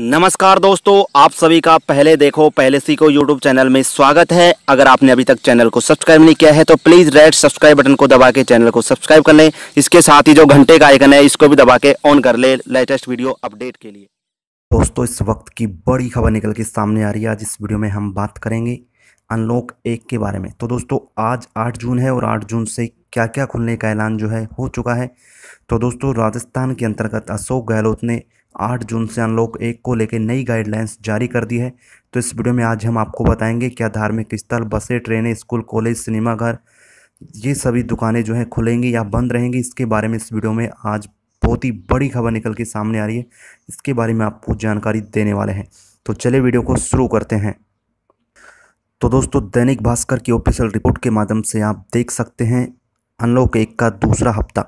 नमस्कार दोस्तों आप सभी का पहले देखो पहले सीखो यूट्यूब चैनल में स्वागत है अगर आपने अभी तक चैनल को सब्सक्राइब नहीं किया है तो प्लीज़ रेड सब्सक्राइब बटन को दबा के चैनल को सब्सक्राइब कर लें इसके साथ ही जो घंटे का आइकन है इसको भी दबा के ऑन कर ले लेटेस्ट वीडियो अपडेट के लिए दोस्तों इस वक्त की बड़ी खबर निकल के सामने आ रही है आज इस वीडियो में हम बात करेंगे अनलॉक एक के बारे में तो दोस्तों आज आठ जून है और आठ जून से क्या क्या खुलने का ऐलान जो है हो चुका है तो दोस्तों राजस्थान के अंतर्गत अशोक गहलोत ने 8 जून से अनलॉक एक को लेकर नई गाइडलाइंस जारी कर दी है तो इस वीडियो में आज हम आपको बताएंगे क्या धार्मिक स्थल बसें ट्रेनें स्कूल कॉलेज सिनेमाघर ये सभी दुकानें जो हैं खुलेंगी या बंद रहेंगी इसके बारे में इस वीडियो में आज बहुत ही बड़ी खबर निकल के सामने आ रही है इसके बारे में आपको जानकारी देने वाले हैं तो चले वीडियो को शुरू करते हैं तो दोस्तों दैनिक भास्कर की ऑफिशियल रिपोर्ट के माध्यम से आप देख सकते हैं अनलॉक एक का दूसरा हफ्ता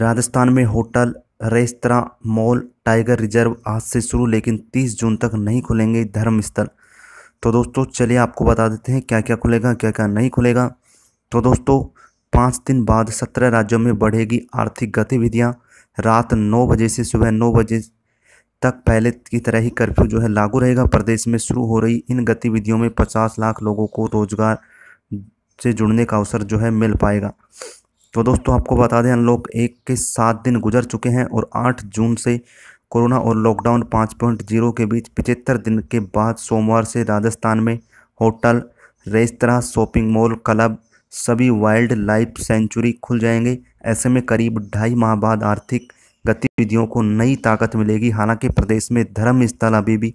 राजस्थान में hotel restaurant mall tiger reserve आज से शुरू लेकिन 30 जून तक नहीं खुलेंगे धर्म स्थल तो दोस्तों चलिए आपको बता देते हैं क्या क्या खुलेगा क्या क्या नहीं खुलेगा तो दोस्तों पाँच दिन बाद सत्रह राज्यों में बढ़ेगी आर्थिक गतिविधियाँ रात नौ बजे से सुबह नौ बजे तक पहले की तरह ही कर्फ्यू जो है लागू रहेगा प्रदेश में शुरू हो रही इन गतिविधियों में पचास लाख लोगों को रोजगार से जुड़ने का अवसर जो है मिल पाएगा तो दोस्तों आपको बता दें अनलॉक एक के सात दिन गुजर चुके हैं और आठ जून से कोरोना और लॉकडाउन पाँच पॉइंट जीरो के बीच पिचहत्तर दिन के बाद सोमवार से राजस्थान में hotel restaurant shopping mall club सभी वाइल्ड लाइफ सेंचुरी खुल जाएंगे ऐसे में करीब ढाई माह बाद आर्थिक गतिविधियों को नई ताकत मिलेगी हालांकि प्रदेश में धर्म स्थल अभी भी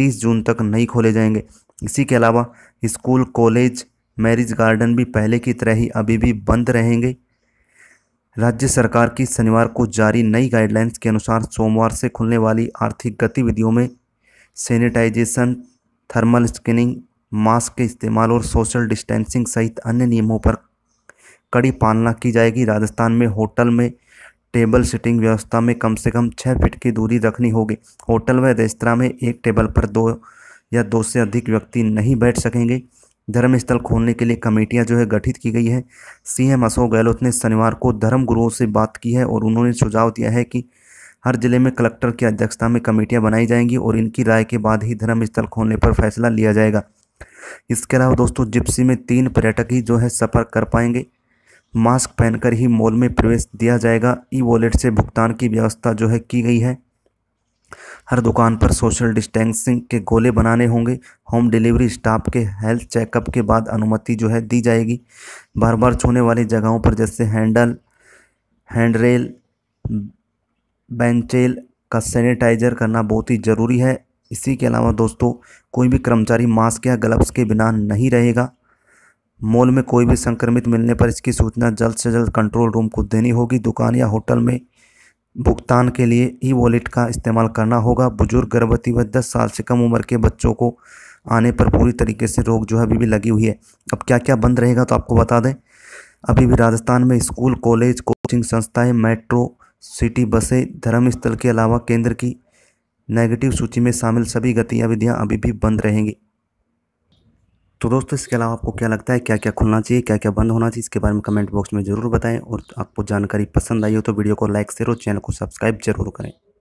30 जून तक नहीं खोले जाएंगे इसी के अलावा स्कूल कॉलेज मैरिज गार्डन भी पहले की तरह ही अभी भी बंद रहेंगे राज्य सरकार की शनिवार को जारी नई गाइडलाइंस के अनुसार सोमवार से खुलने वाली आर्थिक गतिविधियों में सैनिटाइजेशन थर्मल स्कैनिंग मास्क के इस्तेमाल और सोशल डिस्टेंसिंग सहित अन्य नियमों पर कड़ी पालना की जाएगी राजस्थान में होटल में टेबल सिटिंग व्यवस्था में कम से कम छः फीट की दूरी रखनी होगी होटल व रेस्तरा में एक टेबल पर दो या दो से अधिक व्यक्ति नहीं बैठ सकेंगे धर्मस्थल खोलने के लिए कमेटियां जो है गठित की गई है सीएम अशोक गहलोत ने शनिवार को धर्म गुरुओं से बात की है और उन्होंने सुझाव दिया है कि हर जिले में कलेक्टर की अध्यक्षता में कमेटियां बनाई जाएंगी और इनकी राय के बाद ही धर्मस्थल खोलने पर फैसला लिया जाएगा इसके अलावा दोस्तों जिप्सी में तीन पर्यटक ही जो है सफ़र कर पाएंगे मास्क पहनकर ही मॉल में प्रवेश दिया जाएगा ई वॉलेट से भुगतान की व्यवस्था जो है की गई है हर दुकान पर सोशल डिस्टेंसिंग के गोले बनाने होंगे होम डिलीवरी स्टाफ के हेल्थ चेकअप के बाद अनुमति जो है दी जाएगी बार बार छूने वाली जगहों पर जैसे हैंडल हैंड रेल बेंचेल का सैनिटाइजर करना बहुत ही ज़रूरी है इसी के अलावा दोस्तों कोई भी कर्मचारी मास्क या ग्लव्स के बिना नहीं रहेगा मॉल में कोई भी संक्रमित मिलने पर इसकी सूचना जल्द से जल्द कंट्रोल रूम को देनी होगी दुकान या होटल में भुगतान के लिए ई वॉलेट का इस्तेमाल करना होगा बुजुर्ग गर्भवती व दस साल से कम उम्र के बच्चों को आने पर पूरी तरीके से रोक जो है अभी भी लगी हुई है अब क्या क्या बंद रहेगा तो आपको बता दें अभी भी राजस्थान में स्कूल कॉलेज कोचिंग संस्थाएं मेट्रो सिटी बसें धर्मस्थल के अलावा केंद्र की नेगेटिव सूची में शामिल सभी गतिविधियाँ अभी भी बंद रहेंगी तो दोस्तों इसके अलावा आपको क्या लगता है क्या क्या खुलना चाहिए क्या क्या बंद होना चाहिए इसके बारे में कमेंट बॉक्स में ज़रूर बताएं और आपको जानकारी पसंद आई हो तो वीडियो को लाइक शेयर और चैनल को सब्सक्राइब जरूर करें